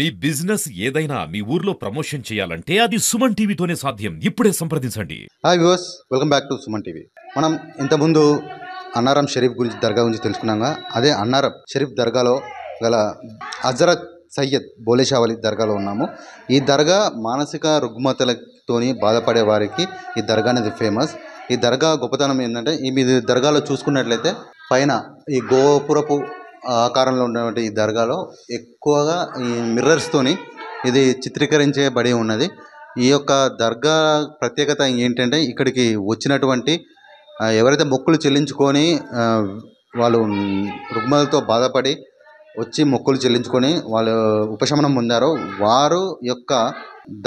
మీ business ఏదైనా మీ ఊర్లో promotion చేయాలంటే అది సుమన్ టీవీతోనే సాధ్యం ఇప్పుడే సంప్రదించండి hi viewers welcome back to Suman TV మనం ఇంతకుముందు అన్నారం షరీఫ్ గురించి దర్గా గురించి తెలుసుకున్నాగా అదే అన్నారం షరీఫ్ దర్గాలో గల అజరత్ సయ్యద్ బోలేషావలి దర్గాలో ఉన్నాము ఈ దర్గా మానసిక రుగ్మతలతోని బాధపడే వారికి ఈ దర్గా అనేది ఫేమస్ ఈ దర్గా గొప్పతనం ఏంటంటే ఈ మీ దర్గాలో చూసుకున్నట్లయితే పైన ఈ గోపురపు ఆకారంలో ఉన్నటువంటి ఈ దర్గాలో ఎక్కువగా ఈ మిర్రర్స్తోని ఇది చిత్రీకరించబడి ఉన్నది ఈ యొక్క దర్గా ప్రత్యేకత ఏంటంటే ఇక్కడికి వచ్చినటువంటి ఎవరైతే మొక్కులు చెల్లించుకొని వాళ్ళు రుగ్మలతో బాధపడి వచ్చి మొక్కులు చెల్లించుకొని వాళ్ళు ఉపశమనం పొందారో వారు యొక్క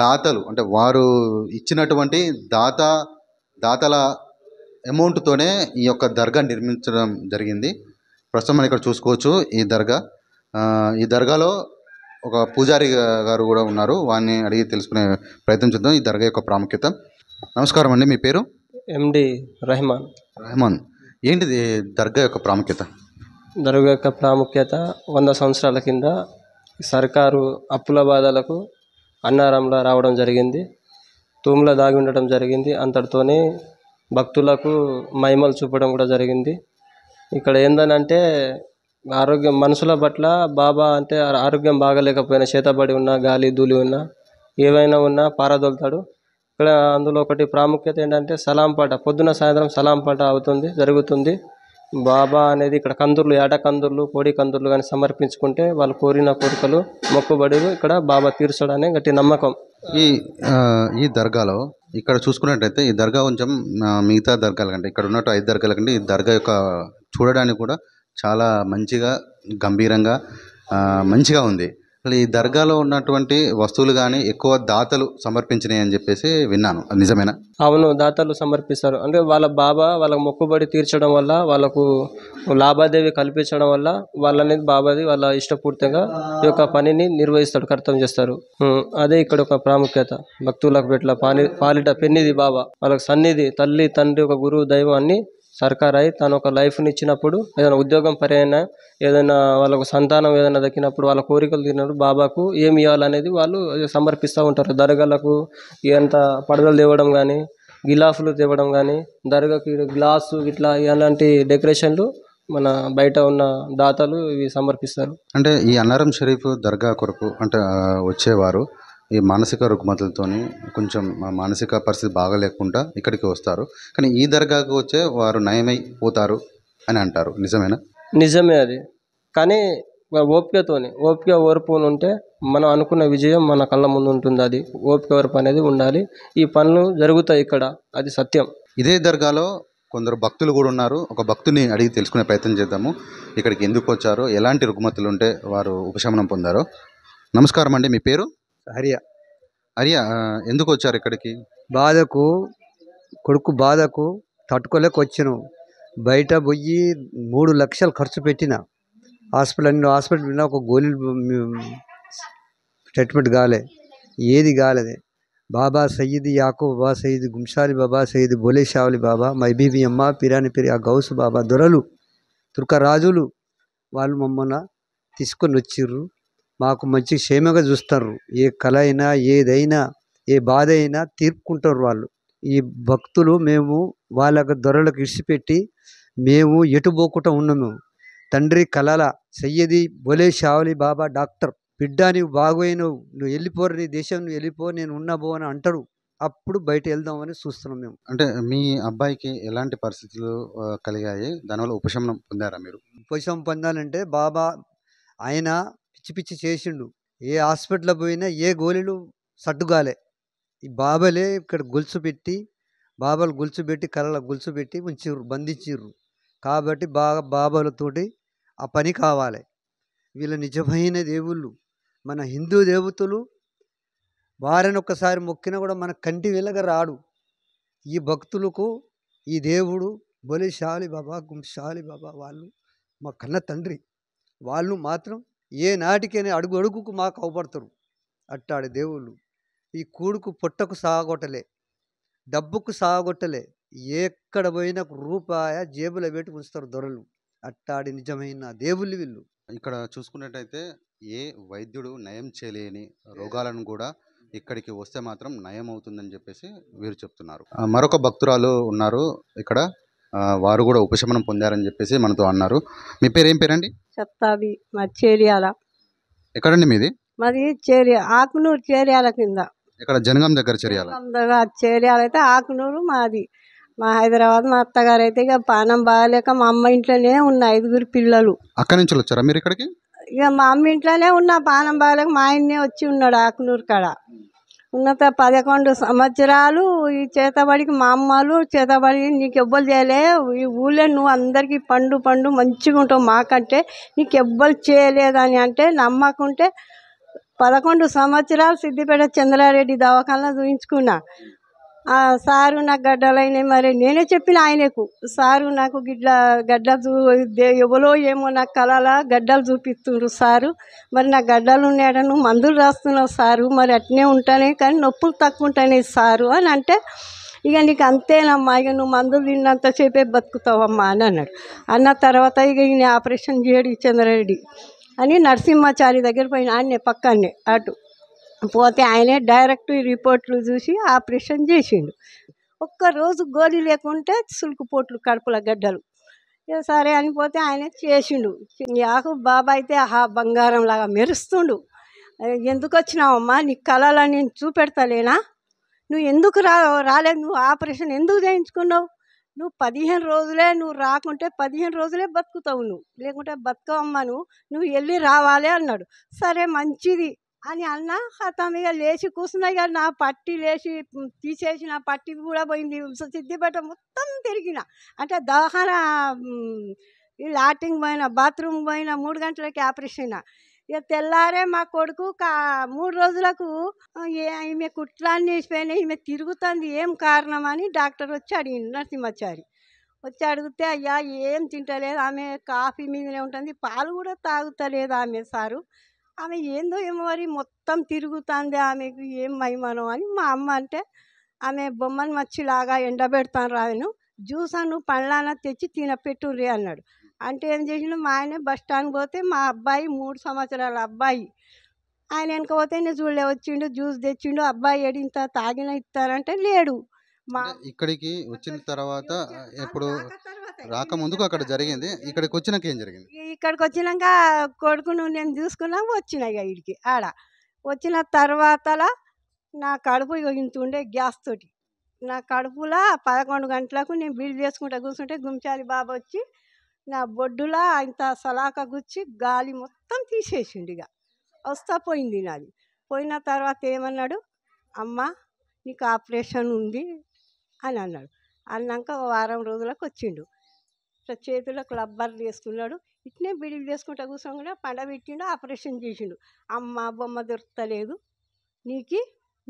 దాతలు అంటే వారు ఇచ్చినటువంటి దాత దాతల అమౌంట్తోనే ఈ యొక్క దర్గా నిర్మించడం జరిగింది ప్రస్తుతం మనం ఇక్కడ చూసుకోవచ్చు ఈ దర్గా ఈ దర్గాలో ఒక పూజారి గారు కూడా ఉన్నారు వారిని అడిగి తెలుసుకునే ప్రయత్నం చేద్దాం ఈ దర్గా యొక్క ప్రాముఖ్యత నమస్కారం అండి మీ పేరు ఎండి రెహమాన్ రెహమాన్ ఏంటిది దర్గా యొక్క ప్రాముఖ్యత దర్గా యొక్క ప్రాముఖ్యత వంద సంవత్సరాల కింద సర్కారు అప్పుల బాధలకు అన్నారంలో రావడం జరిగింది తూములో దాగి ఉండటం జరిగింది అంతటితోనే భక్తులకు మహిమలు చూపడం కూడా జరిగింది ఇక్కడ ఏందనంటే ఆరోగ్యం మనుషుల పట్ల బాబా అంటే ఆరోగ్యం బాగలేకపోయినా చేతబడి ఉన్నా గాలి ధూళి ఉన్నా ఏవైనా ఉన్నా పారదొలుతాడు ఇక్కడ అందులో ఒకటి ప్రాముఖ్యత ఏంటంటే సలాం పాట పొద్దున సాయంత్రం సలాం పాట అవుతుంది జరుగుతుంది బాబా అనేది ఇక్కడ కందుర్లు ఏట కందుర్లు కోడి కందుర్లు కానీ సమర్పించుకుంటే వాళ్ళు కోరిన కోరికలు మొక్కుబడి ఇక్కడ బాబా తీర్చడానికి గట్టి నమ్మకం ఈ ఈ దర్గాలో ఇక్కడ చూసుకున్నట్టయితే ఈ దర్గా కొంచెం మిగతా దర్గాల కంటే ఇక్కడ ఉన్నట్టు ఐదు దర్గాల కంటే ఈ దర్గా యొక్క చూడడానికి కూడా చాలా మంచిగా గంభీరంగా మంచిగా ఉంది అసలు ఈ దర్గాలో ఉన్నటువంటి వస్తువులు కానీ ఎక్కువ దాతలు సమర్పించినాయి అని చెప్పేసి విన్నాను నిజమేనా అవును దాతలు సమర్పిస్తారు అంటే వాళ్ళ బాబా వాళ్ళకు మొక్కుబడి తీర్చడం వల్ల వాళ్ళకు లాభాదేవి కల్పించడం వల్ల వాళ్ళని బాబాది వాళ్ళ ఇష్టపూర్తిగా ఈ యొక్క పనిని నిర్వహిస్తాడు కర్తం చేస్తారు అదే ఇక్కడ ఒక ప్రాముఖ్యత భక్తులకు పెట్ల పాలి పాలిట పెన్నిది బాబా వాళ్ళకి సన్నిధి తల్లి తండ్రి ఒక గురువు దైవాన్ని సర్కార్ అయి తను ఒక లైఫ్ని ఇచ్చినప్పుడు ఏదైనా ఉద్యోగం పరైనా ఏదైనా వాళ్ళకు సంతానం ఏదైనా దక్కినప్పుడు వాళ్ళ కోరికలు తిన్నప్పుడు బాబాకు ఏమి ఇవ్వాలనేది వాళ్ళు సమర్పిస్తూ ఉంటారు దర్గాలకు ఎంత పడదలు తేవడం కానీ గిలాఫులు తేవడం కానీ దర్గాకి గ్లాసు ఇట్లా ఇలాంటి డెకరేషన్లు మన బయట ఉన్న దాతలు ఇవి సమర్పిస్తారు అంటే ఈ అన్నారం షరీఫ్ దర్గా కొరకు అంటే వచ్చేవారు ఈ మానసిక రుగ్మతలతో కొంచెం మానసిక పరిస్థితి బాగలేకుండా ఇక్కడికి వస్తారు కానీ ఈ దర్గాకు వచ్చే వారు నయమైపోతారు అని అంటారు నిజమేనా నిజమే అది కానీ ఓపికతోని ఓపిక ఓర్పును ఉంటే మనం అనుకున్న విజయం మన కళ్ళ ముందు ఉంటుంది అది ఓపిక ఓర్పు అనేది ఉండాలి ఈ పనులు జరుగుతాయి ఇక్కడ అది సత్యం ఇదే దర్గాలో కొందరు భక్తులు కూడా ఉన్నారు ఒక భక్తుని అడిగి తెలుసుకునే ప్రయత్నం చేద్దాము ఇక్కడికి ఎందుకు వచ్చారో ఎలాంటి రుగ్మతులు ఉంటే వారు ఉపశమనం పొందారో నమస్కారం అండి మీ పేరు హరియ హరియ ఎందుకు వచ్చారు ఇక్కడికి బాధకు కొడుకు బాధకు తట్టుకోలేక వచ్చాను బయట పోయి మూడు లక్షలు ఖర్చు పెట్టిన హాస్పిటల్ అన్ని హాస్పిటల్ విన్నా ఒక గోళీలు ట్రీట్మెంట్ కాలే ఏది కాలేదు బాబా సయ్యద్ యాకూబ్ బాబా సయ్యద్ గుంషాలి బాబా సయ్యద్ బోలే షావలి బాబా బీబీ అమ్మ పిరాని పిరి ఆ గౌసు బాబా దొరలు రాజులు వాళ్ళు మమ్మల్ని తీసుకొని వచ్చిర్రు మాకు మంచి క్షేమగా చూస్తారు ఏ కళ అయినా ఏదైనా ఏ బాధ అయినా తీర్పుకుంటారు వాళ్ళు ఈ భక్తులు మేము వాళ్ళకు దొరలకు ఇడిచిపెట్టి మేము ఎటు పోకుండా ఉన్నాము తండ్రి కలల సయ్యది బొలే షావలి బాబా డాక్టర్ బిడ్డ నీవు బాగోయను నువ్వు వెళ్ళిపోరు నీ దేశం నువ్వు వెళ్ళిపో నేను ఉన్నాబో అని అంటారు అప్పుడు బయట వెళ్దామని చూస్తున్నాం మేము అంటే మీ అబ్బాయికి ఎలాంటి పరిస్థితులు కలిగాయి దానివల్ల ఉపశమనం పొందారా మీరు ఉపశమనం పొందాలంటే బాబా ఆయన పిచ్చి పిచ్చి చేసిండు ఏ హాస్పిటల్ పోయినా ఏ గోళీలు సడ్డుగాలే ఈ బాబలే ఇక్కడ గొలుసు పెట్టి బాబాలు గొలుసు పెట్టి కళ్ళ గొలుసు పెట్టి ఉంచిర్రు బంధించిర్రు కాబట్టి బాగా బాబాలతోటి ఆ పని కావాలి వీళ్ళ నిజమైన దేవుళ్ళు మన హిందూ దేవతలు వారిని ఒక్కసారి మొక్కినా కూడా మన కంటి వెలగ రాడు ఈ భక్తులకు ఈ దేవుడు బొలి షాలి బాబా గుంశాలి బాబా వాళ్ళు మా కన్న తండ్రి వాళ్ళు మాత్రం ఏనాటికైనా అడుగు అడుగుకు మాకు అవబడతారు అట్టాడు దేవుళ్ళు ఈ కూడుకు పొట్టకు సాగొట్టలే డబ్బుకు సాగొట్టలే ఎక్కడ పోయినా రూపాయ జేబులో వేటు ఉంచుతారు దొరలు అట్టాడి నిజమైన దేవుళ్ళు వీళ్ళు ఇక్కడ చూసుకున్నట్టయితే ఏ వైద్యుడు నయం చేయలేని రోగాలను కూడా ఇక్కడికి వస్తే మాత్రం నయం అవుతుందని చెప్పేసి వీరు చెప్తున్నారు మరొక భక్తురాలు ఉన్నారు ఇక్కడ వారు కూడా ఉపశమనం పొందారని చెప్పేసి మనతో అన్నారు మీ పేరు ఏం పేరండి చెప్తాది మా చేరియాల ఎక్కడండి మీది మాది చేరి ఆకునూరు చేరియాల కింద ఇక్కడ జనగం దగ్గర చేరియాల చేరియాల అయితే ఆకునూరు మాది మా హైదరాబాద్ మా అత్తగారు అయితే ఇక పానం బాగాలేక మా అమ్మ ఇంట్లోనే ఉన్న ఐదుగురు పిల్లలు అక్కడి నుంచి వచ్చారా మీరు ఇక్కడికి ఇక మా అమ్మ ఇంట్లోనే ఉన్న పానం బాగాలేక మా ఆయన్నే వచ్చి ఉన్నాడు ఆకునూరు కాడ ఉన్నత పదకొండు సంవత్సరాలు ఈ చేతబడికి మా అమ్మలు చేతబడి నీకు ఎవ్వరు చేయలే ఈ ఊళ్ళో నువ్వు అందరికీ పండు పండు మంచిగా ఉంటావు మాకంటే నీకు ఎవ్వరు చేయలేదని అంటే నమ్మకుంటే పదకొండు సంవత్సరాలు సిద్దిపేట చంద్రారెడ్డి దవాఖానలో చూయించుకున్నా సారు నాకు గడ్డలైనాయి మరి నేనే చెప్పిన ఆయనకు సారు నాకు గిడ్డ గడ్డలు చూ ఎవరో ఏమో నాకు కలలా గడ్డలు చూపిస్తుండ్రు సారు మరి నాకు గడ్డలు ఉన్నాడను నువ్వు మందులు రాస్తున్నావు సారు మరి అట్నే ఉంటానే కానీ నొప్పులు తక్కువ ఉంటాయి సారు అని అంటే ఇక నీకు అంతేనమ్మా ఇక నువ్వు మందులు తిన్నంత సేపే బతుకుతావమ్మా అని అన్నాడు అన్న తర్వాత ఇక ఈయన ఆపరేషన్ చేయడు చంద్రారెడ్డి అని నరసింహాచారి దగ్గర పోయిన ఆయనే పక్కనే అటు పోతే ఆయనే డైరెక్ట్ రిపోర్ట్లు చూసి ఆపరేషన్ చేసిండు ఒక్కరోజు గోళీ లేకుంటే సులుకుపోట్లు కడుపుల గడ్డలు సరే అని పోతే ఆయనే చేసిండు యాకు బాబా అయితే ఆహా బంగారం లాగా మెరుస్తుండు ఎందుకు వచ్చినావమ్మా నీ కళలా నేను చూపెడతలేనా నువ్వు ఎందుకు రా రాలేదు నువ్వు ఆపరేషన్ ఎందుకు చేయించుకున్నావు నువ్వు పదిహేను రోజులే నువ్వు రాకుంటే పదిహేను రోజులే బతుకుతావు నువ్వు లేకుంటే బతుకవమ్మా నువ్వు నువ్వు వెళ్ళి రావాలి అన్నాడు సరే మంచిది అని అన్న అతను ఇక లేచి కూర్చున్నాయి కానీ నా పట్టి లేచి తీసేసి నా పట్టి కూడా పోయింది సిద్ధిపేట మొత్తం తిరిగిన అంటే ఈ లాట్రిన్ పోయిన బాత్రూమ్ పోయిన మూడు గంటలకి ఆపరేషన్ ఇక తెల్లారే మా కొడుకు కా మూడు రోజులకు ఈమె కుట్లాన్ని వేసిపోయినాయి ఈమె తిరుగుతుంది ఏం కారణం అని డాక్టర్ వచ్చి అడిగింది నరసింహాచారి వచ్చి అడిగితే అయ్యా ఏం తింటలేదు ఆమె కాఫీ మీదనే ఉంటుంది పాలు కూడా తాగుతలేదు ఆమె సారు ఆమె ఏందో ఏమో మరి మొత్తం తిరుగుతుంది ఆమెకు ఏం మహిమనో అని మా అమ్మ అంటే ఆమె బొమ్మను మచ్చిలాగా ఎండబెడతాను రాను జ్యూస్ అను పండ్లాన తెచ్చి తినపెట్టుర్రి అన్నాడు అంటే ఏం చేసిన మా ఆయన బస్ స్టాండ్ పోతే మా అబ్బాయి మూడు సంవత్సరాల అబ్బాయి ఆయన వెనక పోతే నేను చూడలే వచ్చిండు జ్యూస్ తెచ్చిండు అబ్బాయి ఏడింత తాగిన ఇస్తారంటే లేడు మా ఇక్కడికి వచ్చిన తర్వాత ఎప్పుడు రాకముందుకు అక్కడ జరిగింది ఇక్కడికి వచ్చినాక ఏం జరిగింది ఇక్కడికి వచ్చినాక కొడుకును నేను చూసుకున్నాము వచ్చినాయి ఇక ఇడికి ఆడ వచ్చిన తర్వాత నా కడుపు ఇంత ఉండే గ్యాస్ తోటి నా కడుపులా పదకొండు గంటలకు నేను బిల్లు చేసుకుంటా కూర్చుంటే గుంచాలి బాబు వచ్చి నా బొడ్డులా ఇంత సలాక గుచ్చి గాలి మొత్తం తీసేసిండు ఇక వస్తా పోయింది నాది పోయిన తర్వాత ఏమన్నాడు అమ్మ నీకు ఆపరేషన్ ఉంది అని అన్నాడు అన్నాక వారం రోజులకు వచ్చిండు చేతుల్లో క్లబ్బర్ వేసుకున్నాడు ఇట్నే బిడిలు చేసుకుంటా కూర్చోకుండా పండ పెట్టిండు ఆపరేషన్ చేసిండు అమ్మ బొమ్మ దొరకలేదు నీకు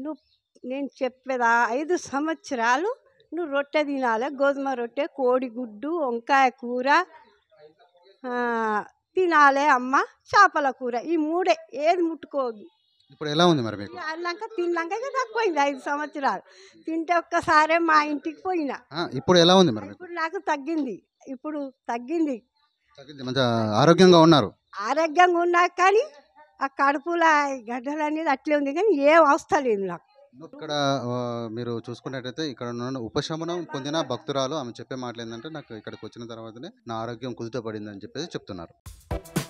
నువ్వు నేను చెప్పేదా ఐదు సంవత్సరాలు నువ్వు రొట్టె తినాలి గోధుమ రొట్టె కోడిగుడ్డు వంకాయ కూర తినాలే అమ్మ చేపల కూర ఈ మూడే ఏది ముట్టుకోదు ఇప్పుడు ఎలా ఉంది మరి మీకు తిన్నాక తక్కువైంది ఐదు సంవత్సరాలు తింటే ఒక్కసారే మా ఇంటికి పోయినా ఇప్పుడు ఎలా ఉంది మరి ఇప్పుడు నాకు తగ్గింది ఇప్పుడు తగ్గింది ఆరోగ్యంగా ఉన్నారు ఆరోగ్యంగా ఉన్నా కానీ ఆ కడుపుల గడ్డలు అనేది అట్లే ఉంది కానీ ఏం అవస్థ లేదు నాకు ఇక్కడ మీరు చూసుకున్నట్టయితే ఇక్కడ ఉపశమనం పొందిన భక్తురాలు ఆమె చెప్పే మాటలు ఏంటంటే నాకు ఇక్కడికి వచ్చిన తర్వాతనే నా ఆరోగ్యం కుదుట పడిందని చెప్పేసి చెప్తున్నారు